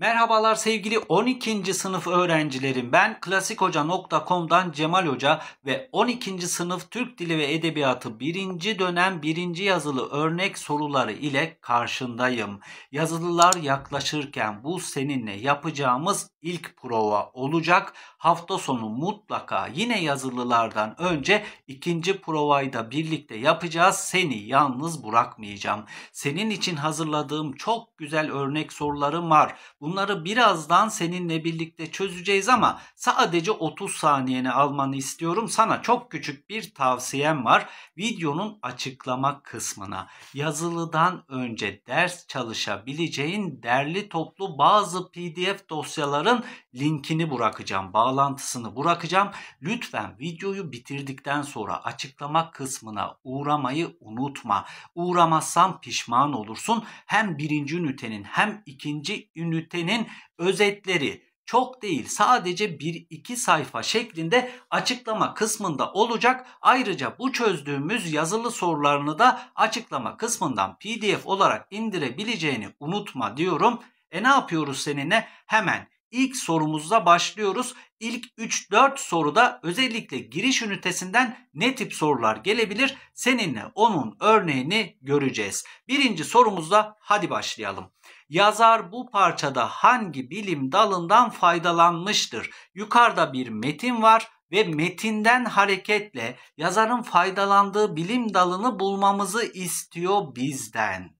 Merhabalar sevgili 12. sınıf öğrencilerim. Ben klasikhoca.com'dan Cemal Hoca ve 12. sınıf Türk Dili ve Edebiyatı 1. dönem 1. yazılı örnek soruları ile karşındayım. Yazılılar yaklaşırken bu seninle yapacağımız ilk prova olacak. Hafta sonu mutlaka yine yazılılardan önce ikinci provayı da birlikte yapacağız. Seni yalnız bırakmayacağım. Senin için hazırladığım çok güzel örnek sorularım var. Bunlar Bunları birazdan seninle birlikte çözeceğiz ama sadece 30 saniyeni almanı istiyorum. Sana çok küçük bir tavsiyem var. Videonun açıklama kısmına yazılıdan önce ders çalışabileceğin derli toplu bazı PDF dosyaların linkini bırakacağım. Bağlantısını bırakacağım. Lütfen videoyu bitirdikten sonra açıklama kısmına uğramayı unutma. Uğramazsan pişman olursun. Hem birinci ünitenin hem ikinci ünite felsefenin özetleri çok değil sadece 1-2 sayfa şeklinde açıklama kısmında olacak. Ayrıca bu çözdüğümüz yazılı sorularını da açıklama kısmından pdf olarak indirebileceğini unutma diyorum. E ne yapıyoruz seninle? Hemen ilk sorumuzla başlıyoruz. İlk 3-4 soruda özellikle giriş ünitesinden ne tip sorular gelebilir? Seninle onun örneğini göreceğiz. Birinci sorumuzla hadi başlayalım. Yazar bu parçada hangi bilim dalından faydalanmıştır? Yukarıda bir metin var ve metinden hareketle yazarın faydalandığı bilim dalını bulmamızı istiyor bizden.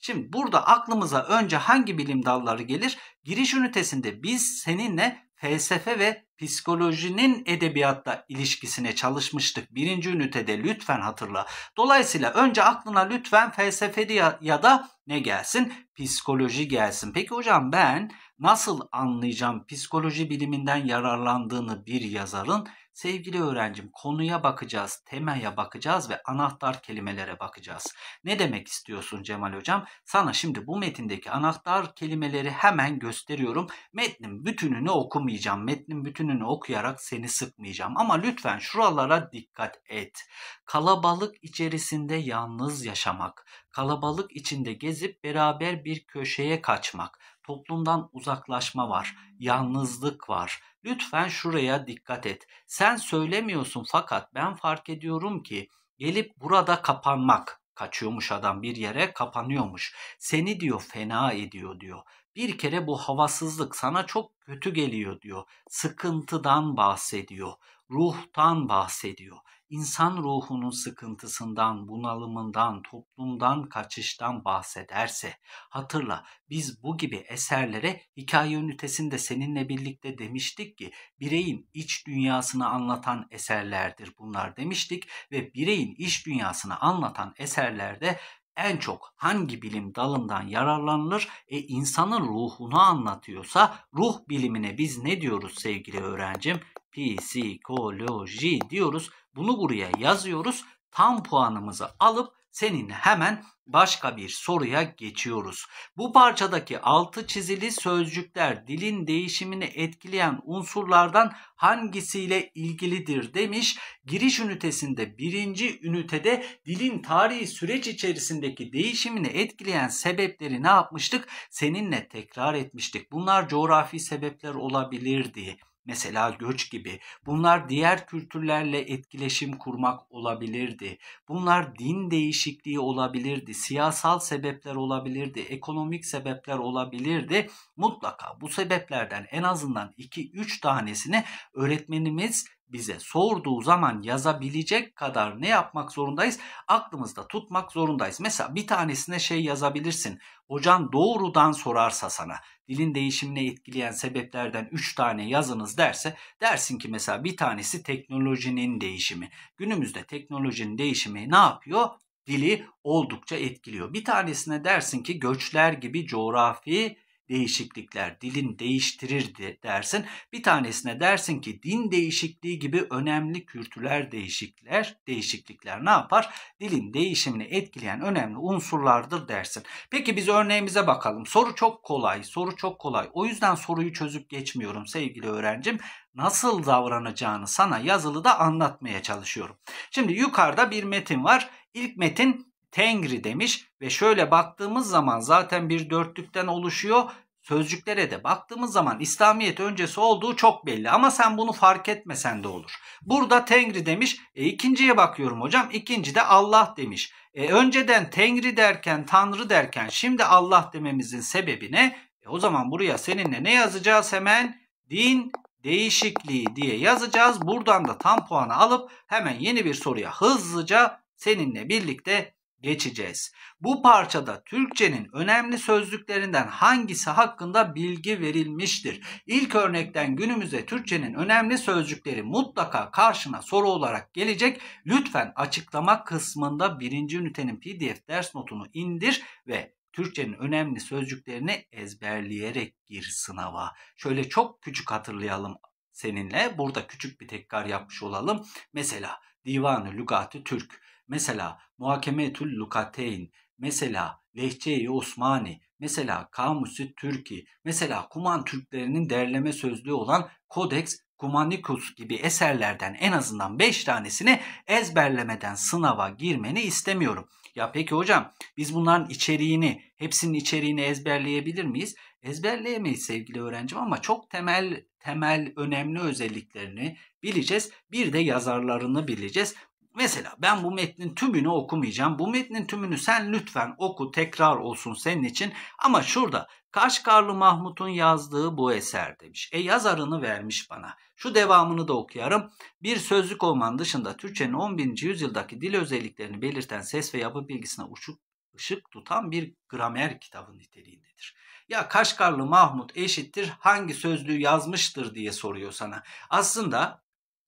Şimdi burada aklımıza önce hangi bilim dalları gelir? Giriş ünitesinde biz seninle felsefe ve psikolojinin edebiyatta ilişkisine çalışmıştık. Birinci ünitede lütfen hatırla. Dolayısıyla önce aklına lütfen felsefe ya, ya da ne gelsin? Psikoloji gelsin. Peki hocam ben nasıl anlayacağım psikoloji biliminden yararlandığını bir yazarın? Sevgili öğrencim konuya bakacağız, temaya bakacağız ve anahtar kelimelere bakacağız. Ne demek istiyorsun Cemal Hocam? Sana şimdi bu metindeki anahtar kelimeleri hemen gösteriyorum. Metnin bütününü okumayacağım. Metnin bütününü okuyarak seni sıkmayacağım. Ama lütfen şuralara dikkat et. Kalabalık içerisinde yalnız yaşamak. Kalabalık içinde gezip beraber bir köşeye kaçmak. Toplumdan uzaklaşma var. Yalnızlık var Lütfen şuraya dikkat et. Sen söylemiyorsun fakat ben fark ediyorum ki gelip burada kapanmak kaçıyormuş adam bir yere kapanıyormuş. Seni diyor fena ediyor diyor. Bir kere bu havasızlık sana çok kötü geliyor diyor. Sıkıntıdan bahsediyor ruhtan bahsediyor. İnsan ruhunun sıkıntısından, bunalımından, toplumdan, kaçıştan bahsederse hatırla biz bu gibi eserlere hikaye ünitesinde seninle birlikte demiştik ki bireyin iç dünyasını anlatan eserlerdir bunlar demiştik ve bireyin iç dünyasını anlatan eserlerde en çok hangi bilim dalından yararlanılır? E insanın ruhunu anlatıyorsa ruh bilimine biz ne diyoruz sevgili öğrencim? psikoloji diyoruz. Bunu buraya yazıyoruz. Tam puanımızı alıp seninle hemen başka bir soruya geçiyoruz. Bu parçadaki altı çizili sözcükler dilin değişimini etkileyen unsurlardan hangisiyle ilgilidir demiş. Giriş ünitesinde birinci ünitede dilin tarihi süreç içerisindeki değişimini etkileyen sebepleri ne yapmıştık? Seninle tekrar etmiştik. Bunlar coğrafi sebepler olabilirdi mesela göç gibi. Bunlar diğer kültürlerle etkileşim kurmak olabilirdi. Bunlar din değişikliği olabilirdi, siyasal sebepler olabilirdi, ekonomik sebepler olabilirdi. Mutlaka bu sebeplerden en azından 2-3 tanesini öğretmenimiz bize sorduğu zaman yazabilecek kadar ne yapmak zorundayız? Aklımızda tutmak zorundayız. Mesela bir tanesine şey yazabilirsin. Hocan doğrudan sorarsa sana dilin değişimini etkileyen sebeplerden 3 tane yazınız derse dersin ki mesela bir tanesi teknolojinin değişimi. Günümüzde teknolojinin değişimi ne yapıyor? Dili oldukça etkiliyor. Bir tanesine dersin ki göçler gibi coğrafi değişiklikler dilin değiştirirdi dersin. Bir tanesine dersin ki din değişikliği gibi önemli kültürler değişikler değişiklikler ne yapar? Dilin değişimini etkileyen önemli unsurlardır dersin. Peki biz örneğimize bakalım. Soru çok kolay, soru çok kolay. O yüzden soruyu çözüp geçmiyorum sevgili öğrencim. Nasıl davranacağını sana yazılıda anlatmaya çalışıyorum. Şimdi yukarıda bir metin var. İlk metin Tengri demiş ve şöyle baktığımız zaman zaten bir dörtlükten oluşuyor. Sözcüklere de baktığımız zaman İslamiyet öncesi olduğu çok belli ama sen bunu fark etmesen de olur. Burada Tengri demiş. E, ikinciye bakıyorum hocam. İkinci de Allah demiş. E, önceden Tengri derken Tanrı derken şimdi Allah dememizin sebebi ne? E, o zaman buraya seninle ne yazacağız hemen? Din değişikliği diye yazacağız. Buradan da tam puanı alıp hemen yeni bir soruya hızlıca seninle birlikte geçeceğiz. Bu parçada Türkçenin önemli sözlüklerinden hangisi hakkında bilgi verilmiştir? İlk örnekten günümüze Türkçenin önemli sözcükleri mutlaka karşına soru olarak gelecek. Lütfen açıklama kısmında birinci ünitenin pdf ders notunu indir ve Türkçenin önemli sözcüklerini ezberleyerek gir sınava. Şöyle çok küçük hatırlayalım seninle. Burada küçük bir tekrar yapmış olalım. Mesela divanı lügatı Türk Mesela Muhakeme-tül Lukateyn, mesela Lehçe-i Osmani, mesela Kamusi Türki, mesela Kuman Türklerinin derleme sözlüğü olan Kodeks Kumanikus gibi eserlerden en azından 5 tanesini ezberlemeden sınava girmeni istemiyorum. Ya peki hocam biz bunların içeriğini, hepsinin içeriğini ezberleyebilir miyiz? Ezberleyemeyiz sevgili öğrencim ama çok temel temel önemli özelliklerini bileceğiz. Bir de yazarlarını bileceğiz. Mesela ben bu metnin tümünü okumayacağım. Bu metnin tümünü sen lütfen oku tekrar olsun senin için. Ama şurada Kaşgarlı Mahmut'un yazdığı bu eser demiş. E yazarını vermiş bana. Şu devamını da okuyarım. Bir sözlük olmanın dışında Türkçenin 11. yüzyıldaki dil özelliklerini belirten ses ve yapı bilgisine uçuk ışık tutan bir gramer kitabı niteliğindedir. Ya Kaşgarlı Mahmut eşittir hangi sözlüğü yazmıştır diye soruyor sana. Aslında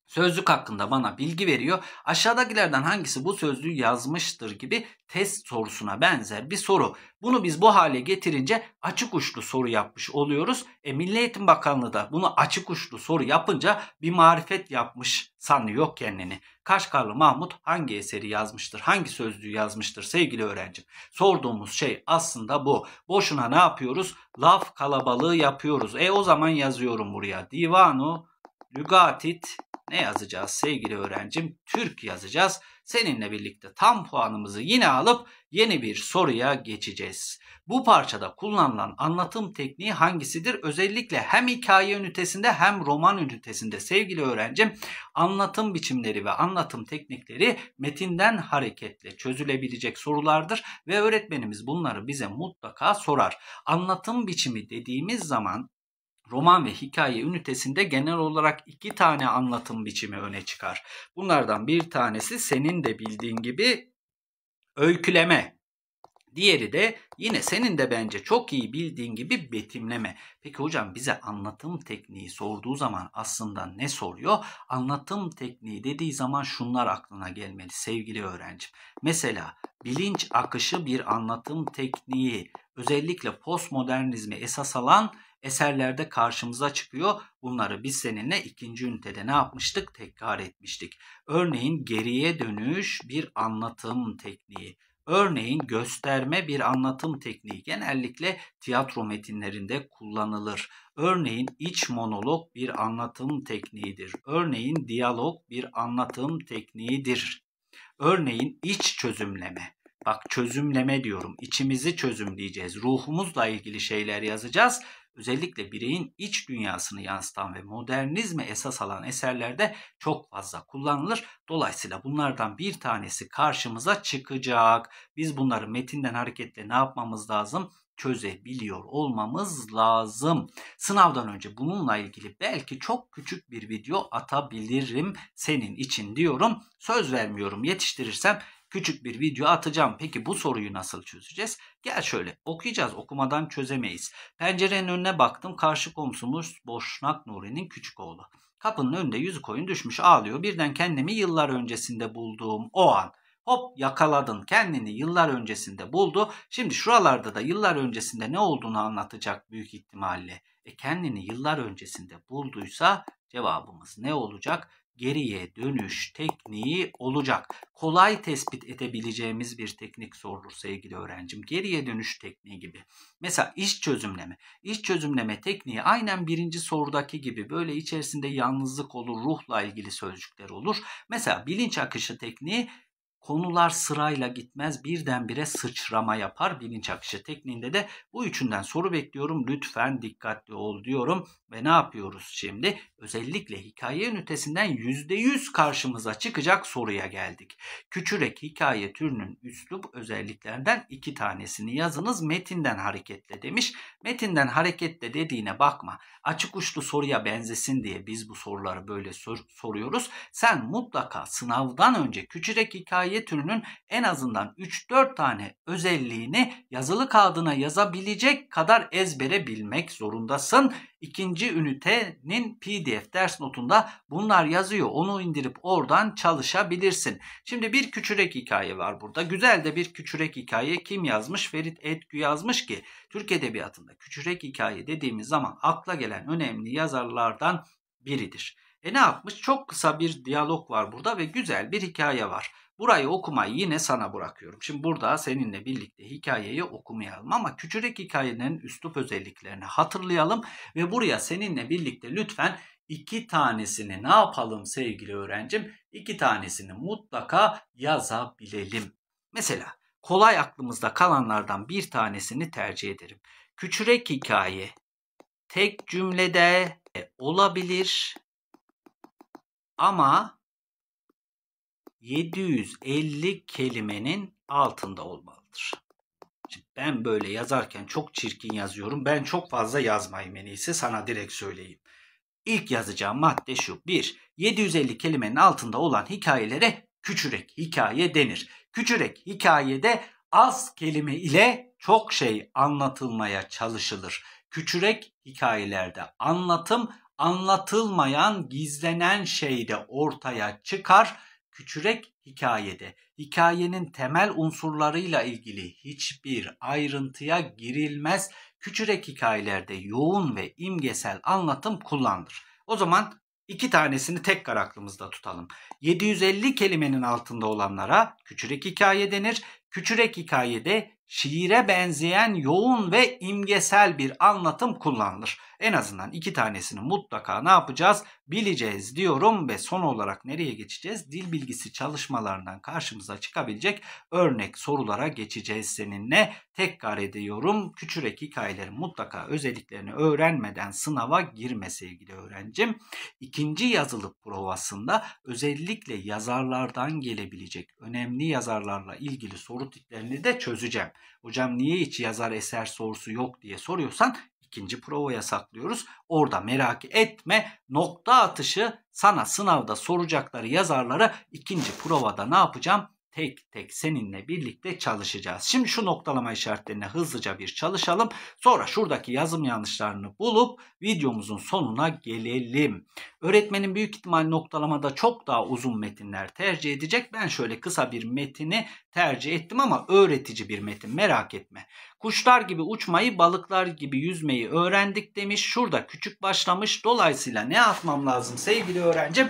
Sözlük hakkında bana bilgi veriyor. Aşağıdakilerden hangisi bu sözlüğü yazmıştır gibi test sorusuna benzer bir soru. Bunu biz bu hale getirince açık uçlu soru yapmış oluyoruz. E, Milli Eğitim Bakanlığı da bunu açık uçlu soru yapınca bir marifet yapmış sanıyor kendini. Kaşgarlı Mahmut hangi eseri yazmıştır, hangi sözlüğü yazmıştır sevgili öğrencim? Sorduğumuz şey aslında bu. Boşuna ne yapıyoruz? Laf kalabalığı yapıyoruz. E o zaman yazıyorum buraya. Divanu Lügatit ne yazacağız sevgili öğrencim? Türk yazacağız. Seninle birlikte tam puanımızı yine alıp yeni bir soruya geçeceğiz. Bu parçada kullanılan anlatım tekniği hangisidir? Özellikle hem hikaye ünitesinde hem roman ünitesinde sevgili öğrencim anlatım biçimleri ve anlatım teknikleri metinden hareketle çözülebilecek sorulardır ve öğretmenimiz bunları bize mutlaka sorar. Anlatım biçimi dediğimiz zaman roman ve hikaye ünitesinde genel olarak iki tane anlatım biçimi öne çıkar. Bunlardan bir tanesi senin de bildiğin gibi öyküleme. Diğeri de yine senin de bence çok iyi bildiğin gibi betimleme. Peki hocam bize anlatım tekniği sorduğu zaman aslında ne soruyor? Anlatım tekniği dediği zaman şunlar aklına gelmeli sevgili öğrencim. Mesela bilinç akışı bir anlatım tekniği özellikle postmodernizmi esas alan eserlerde karşımıza çıkıyor. Bunları biz seninle ikinci ünitede ne yapmıştık? Tekrar etmiştik. Örneğin geriye dönüş bir anlatım tekniği. Örneğin gösterme bir anlatım tekniği genellikle tiyatro metinlerinde kullanılır. Örneğin iç monolog bir anlatım tekniğidir. Örneğin diyalog bir anlatım tekniğidir. Örneğin iç çözümleme Bak çözümleme diyorum. İçimizi çözümleyeceğiz. Ruhumuzla ilgili şeyler yazacağız. Özellikle bireyin iç dünyasını yansıtan ve modernizme esas alan eserlerde çok fazla kullanılır. Dolayısıyla bunlardan bir tanesi karşımıza çıkacak. Biz bunları metinden hareketle ne yapmamız lazım? çözebiliyor olmamız lazım. Sınavdan önce bununla ilgili belki çok küçük bir video atabilirim senin için diyorum. Söz vermiyorum yetiştirirsem küçük bir video atacağım. Peki bu soruyu nasıl çözeceğiz? Gel şöyle okuyacağız. Okumadan çözemeyiz. Pencerenin önüne baktım. Karşı komşumuz Boşnak Nuri'nin küçük oğlu. Kapının önünde yüzü koyun düşmüş ağlıyor. Birden kendimi yıllar öncesinde bulduğum o an Hop yakaladın kendini yıllar öncesinde buldu. Şimdi şuralarda da yıllar öncesinde ne olduğunu anlatacak büyük ihtimalle. E kendini yıllar öncesinde bulduysa cevabımız ne olacak? geriye dönüş tekniği olacak. Kolay tespit edebileceğimiz bir teknik sorulur sevgili öğrencim. Geriye dönüş tekniği gibi. Mesela iş çözümleme. İş çözümleme tekniği aynen birinci sorudaki gibi böyle içerisinde yalnızlık olur, ruhla ilgili sözcükler olur. Mesela bilinç akışı tekniği Konular sırayla gitmez birdenbire sıçrama yapar bilinç akışı tekniğinde de bu üçünden soru bekliyorum lütfen dikkatli ol diyorum ve ne yapıyoruz şimdi? Özellikle hikaye ünitesinden %100 karşımıza çıkacak soruya geldik. Küçürek hikaye türünün üslup özelliklerinden iki tanesini yazınız metinden hareketle demiş. Metinden hareketle dediğine bakma açık uçlu soruya benzesin diye biz bu soruları böyle sor soruyoruz. Sen mutlaka sınavdan önce küçürek hikaye hikaye türünün en azından 3-4 tane özelliğini yazılı kağıdına yazabilecek kadar ezbere bilmek zorundasın. İkinci ünitenin PDF ders notunda bunlar yazıyor. Onu indirip oradan çalışabilirsin. Şimdi bir küçürek hikaye var burada. Güzel de bir küçürek hikaye kim yazmış? Ferit Etgü yazmış ki Türk Edebiyatı'nda küçürek hikaye dediğimiz zaman akla gelen önemli yazarlardan biridir. E ne yapmış? Çok kısa bir diyalog var burada ve güzel bir hikaye var. Burayı okumayı yine sana bırakıyorum. Şimdi burada seninle birlikte hikayeyi okumayalım ama küçürek hikayenin üslup özelliklerini hatırlayalım ve buraya seninle birlikte lütfen iki tanesini ne yapalım sevgili öğrencim? İki tanesini mutlaka yazabilelim. Mesela kolay aklımızda kalanlardan bir tanesini tercih ederim. Küçürek hikaye tek cümlede olabilir ama 750 kelimenin altında olmalıdır. Şimdi ben böyle yazarken çok çirkin yazıyorum. Ben çok fazla yazmayayım en iyisi sana direkt söyleyeyim. İlk yazacağım madde şu. 1. 750 kelimenin altında olan hikayelere küçürek hikaye denir. Küçürek hikayede az kelime ile çok şey anlatılmaya çalışılır. Küçürek hikayelerde anlatım anlatılmayan, gizlenen şey de ortaya çıkar küçürek hikayede hikayenin temel unsurlarıyla ilgili hiçbir ayrıntıya girilmez. Küçürek hikayelerde yoğun ve imgesel anlatım kullanılır. O zaman iki tanesini tekrar aklımızda tutalım. 750 kelimenin altında olanlara küçürek hikaye denir. Küçürek hikayede şiire benzeyen yoğun ve imgesel bir anlatım kullanılır. En azından iki tanesini mutlaka ne yapacağız? Bileceğiz diyorum ve son olarak nereye geçeceğiz? Dil bilgisi çalışmalarından karşımıza çıkabilecek örnek sorulara geçeceğiz seninle. Tekrar ediyorum. Küçürek hikayelerin mutlaka özelliklerini öğrenmeden sınava girme sevgili öğrencim. İkinci yazılı provasında özellikle yazarlardan gelebilecek önemli yazarlarla ilgili soru tiplerini de çözeceğim. Hocam niye hiç yazar eser sorusu yok diye soruyorsan ikinci provaya saklıyoruz. Orada merak etme nokta atışı sana sınavda soracakları yazarları ikinci provada ne yapacağım? tek tek seninle birlikte çalışacağız. Şimdi şu noktalama işaretlerine hızlıca bir çalışalım. Sonra şuradaki yazım yanlışlarını bulup videomuzun sonuna gelelim. Öğretmenin büyük ihtimal noktalamada çok daha uzun metinler tercih edecek. Ben şöyle kısa bir metini tercih ettim ama öğretici bir metin merak etme. Kuşlar gibi uçmayı, balıklar gibi yüzmeyi öğrendik demiş. Şurada küçük başlamış. Dolayısıyla ne atmam lazım sevgili öğrencim?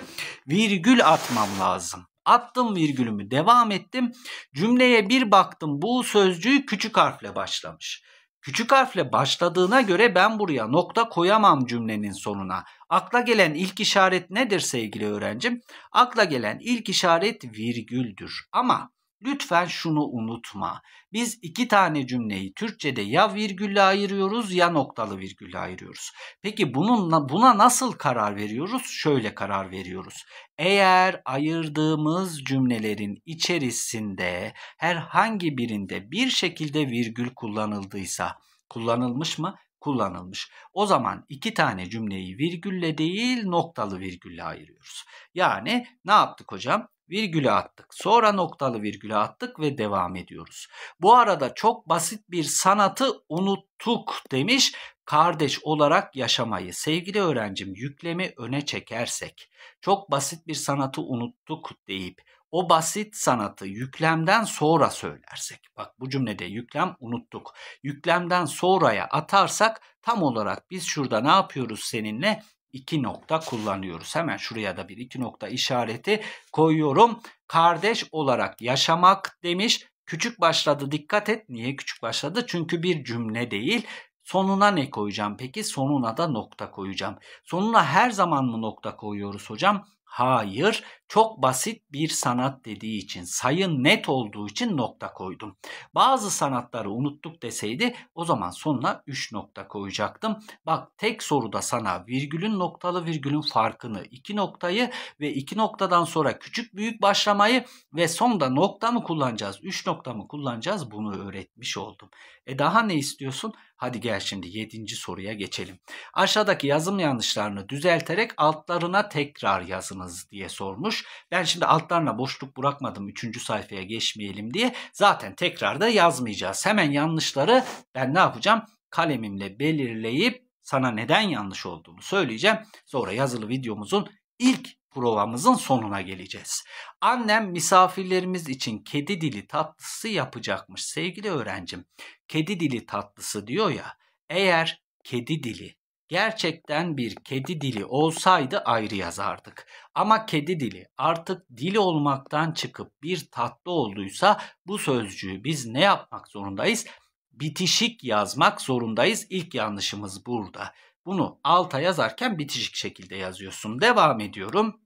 Virgül atmam lazım. Attım virgülümü devam ettim. Cümleye bir baktım bu sözcüğü küçük harfle başlamış. Küçük harfle başladığına göre ben buraya nokta koyamam cümlenin sonuna. Akla gelen ilk işaret nedir sevgili öğrencim? Akla gelen ilk işaret virgüldür. Ama Lütfen şunu unutma. Biz iki tane cümleyi Türkçe'de ya virgülle ayırıyoruz ya noktalı virgülle ayırıyoruz. Peki bununla, buna nasıl karar veriyoruz? Şöyle karar veriyoruz. Eğer ayırdığımız cümlelerin içerisinde herhangi birinde bir şekilde virgül kullanıldıysa, kullanılmış mı? kullanılmış. O zaman iki tane cümleyi virgülle değil noktalı virgülle ayırıyoruz. Yani ne yaptık hocam? virgüle attık. Sonra noktalı virgüle attık ve devam ediyoruz. Bu arada çok basit bir sanatı unuttuk demiş. Kardeş olarak yaşamayı sevgili öğrencim yüklemi öne çekersek çok basit bir sanatı unuttuk deyip o basit sanatı yüklemden sonra söylersek. Bak bu cümlede yüklem unuttuk. Yüklemden sonraya atarsak tam olarak biz şurada ne yapıyoruz seninle? iki nokta kullanıyoruz. Hemen şuraya da bir iki nokta işareti koyuyorum. Kardeş olarak yaşamak demiş. Küçük başladı dikkat et. Niye küçük başladı? Çünkü bir cümle değil. Sonuna ne koyacağım peki? Sonuna da nokta koyacağım. Sonuna her zaman mı nokta koyuyoruz hocam? Hayır, çok basit bir sanat dediği için, sayı net olduğu için nokta koydum. Bazı sanatları unuttuk deseydi o zaman sonuna 3 nokta koyacaktım. Bak tek soruda sana virgülün noktalı virgülün farkını, iki noktayı ve iki noktadan sonra küçük büyük başlamayı ve sonda nokta mı kullanacağız, 3 nokta mı kullanacağız bunu öğretmiş oldum. E daha ne istiyorsun? Hadi gel şimdi 7. soruya geçelim. Aşağıdaki yazım yanlışlarını düzelterek altlarına tekrar yazın yazdınız diye sormuş. Ben şimdi altlarına boşluk bırakmadım 3. sayfaya geçmeyelim diye. Zaten tekrar da yazmayacağız. Hemen yanlışları ben ne yapacağım? Kalemimle belirleyip sana neden yanlış olduğunu söyleyeceğim. Sonra yazılı videomuzun ilk provamızın sonuna geleceğiz. Annem misafirlerimiz için kedi dili tatlısı yapacakmış sevgili öğrencim. Kedi dili tatlısı diyor ya. Eğer kedi dili Gerçekten bir kedi dili olsaydı ayrı yazardık. Ama kedi dili artık dili olmaktan çıkıp bir tatlı olduysa bu sözcüğü biz ne yapmak zorundayız? Bitişik yazmak zorundayız. İlk yanlışımız burada. Bunu alta yazarken bitişik şekilde yazıyorsun. Devam ediyorum.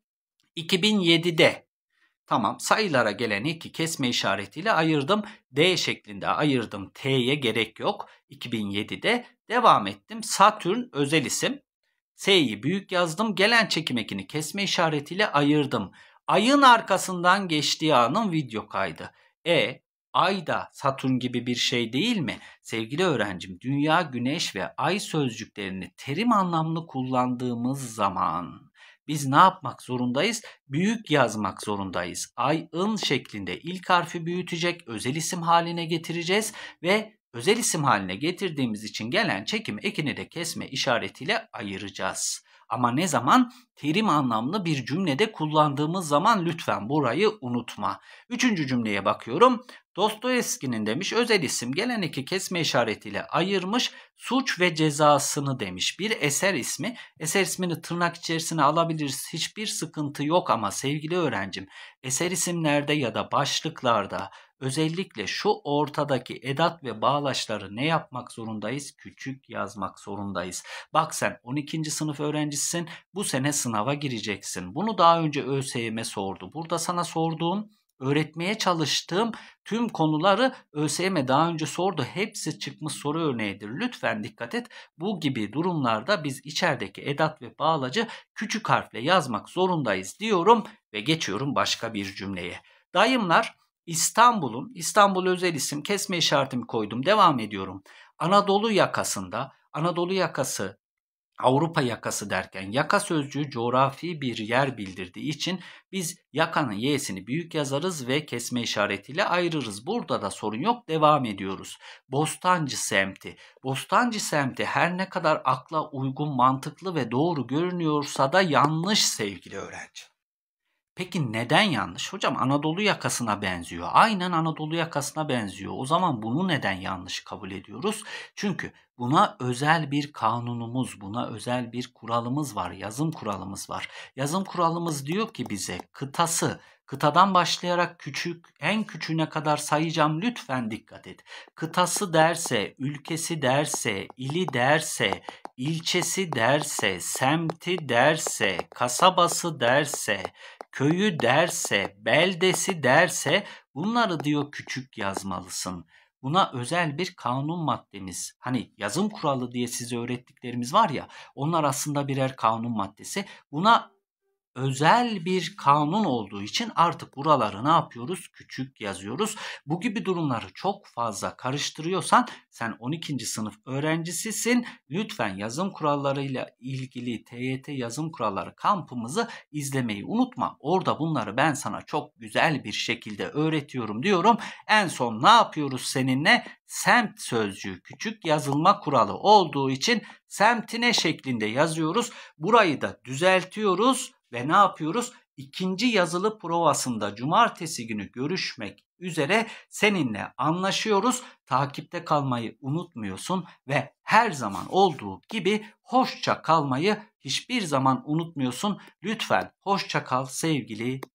2007'de Tamam sayılara gelen eki kesme işaretiyle ayırdım. D şeklinde ayırdım. T'ye gerek yok. 2007'de devam ettim. Satürn özel isim. S'yi büyük yazdım. Gelen çekim ekini kesme işaretiyle ayırdım. Ayın arkasından geçtiği anın video kaydı. E ay da Satürn gibi bir şey değil mi? Sevgili öğrencim, dünya, güneş ve ay sözcüklerini terim anlamlı kullandığımız zaman biz ne yapmak zorundayız? Büyük yazmak zorundayız. Ay ın şeklinde ilk harfi büyütecek, özel isim haline getireceğiz ve özel isim haline getirdiğimiz için gelen çekim ekini de kesme işaretiyle ayıracağız. Ama ne zaman? Terim anlamlı bir cümlede kullandığımız zaman lütfen burayı unutma. Üçüncü cümleye bakıyorum. Dostoyevski'nin demiş özel isim gelen iki kesme işaretiyle ayırmış suç ve cezasını demiş. Bir eser ismi. Eser ismini tırnak içerisine alabiliriz. Hiçbir sıkıntı yok ama sevgili öğrencim eser isimlerde ya da başlıklarda özellikle şu ortadaki edat ve bağlaçları ne yapmak zorundayız? Küçük yazmak zorundayız. Bak sen 12. sınıf öğrencisin. Bu sene sınava gireceksin. Bunu daha önce ÖSYM sordu. Burada sana sorduğum öğretmeye çalıştığım tüm konuları ÖSYM daha önce sordu. Hepsi çıkmış soru örneğidir. Lütfen dikkat et. Bu gibi durumlarda biz içerideki edat ve bağlacı küçük harfle yazmak zorundayız diyorum ve geçiyorum başka bir cümleye. Dayımlar İstanbul'un İstanbul özel isim kesme işaretimi koydum. Devam ediyorum. Anadolu yakasında Anadolu yakası Avrupa yakası derken yaka sözcüğü coğrafi bir yer bildirdiği için biz yakanın y'sini büyük yazarız ve kesme işaretiyle ayırırız. Burada da sorun yok devam ediyoruz. Bostancı semti. Bostancı semti her ne kadar akla uygun mantıklı ve doğru görünüyorsa da yanlış sevgili öğrenci. Peki neden yanlış? Hocam Anadolu yakasına benziyor. Aynen Anadolu yakasına benziyor. O zaman bunu neden yanlış kabul ediyoruz? Çünkü buna özel bir kanunumuz, buna özel bir kuralımız var. Yazım kuralımız var. Yazım kuralımız diyor ki bize kıtası Kıtadan başlayarak küçük, en küçüğüne kadar sayacağım lütfen dikkat et. Kıtası derse, ülkesi derse, ili derse, ilçesi derse, semti derse, kasabası derse, köyü derse, beldesi derse bunları diyor küçük yazmalısın. Buna özel bir kanun maddemiz, hani yazım kuralı diye size öğrettiklerimiz var ya, onlar aslında birer kanun maddesi. Buna özel bir kanun olduğu için artık buraları ne yapıyoruz? Küçük yazıyoruz. Bu gibi durumları çok fazla karıştırıyorsan sen 12. sınıf öğrencisisin. Lütfen yazım kurallarıyla ilgili TYT yazım kuralları kampımızı izlemeyi unutma. Orada bunları ben sana çok güzel bir şekilde öğretiyorum diyorum. En son ne yapıyoruz seninle? Semt sözcüğü küçük yazılma kuralı olduğu için semtine şeklinde yazıyoruz. Burayı da düzeltiyoruz ve ne yapıyoruz? İkinci yazılı provasında cumartesi günü görüşmek üzere seninle anlaşıyoruz. Takipte kalmayı unutmuyorsun ve her zaman olduğu gibi hoşça kalmayı hiçbir zaman unutmuyorsun. Lütfen hoşça kal sevgili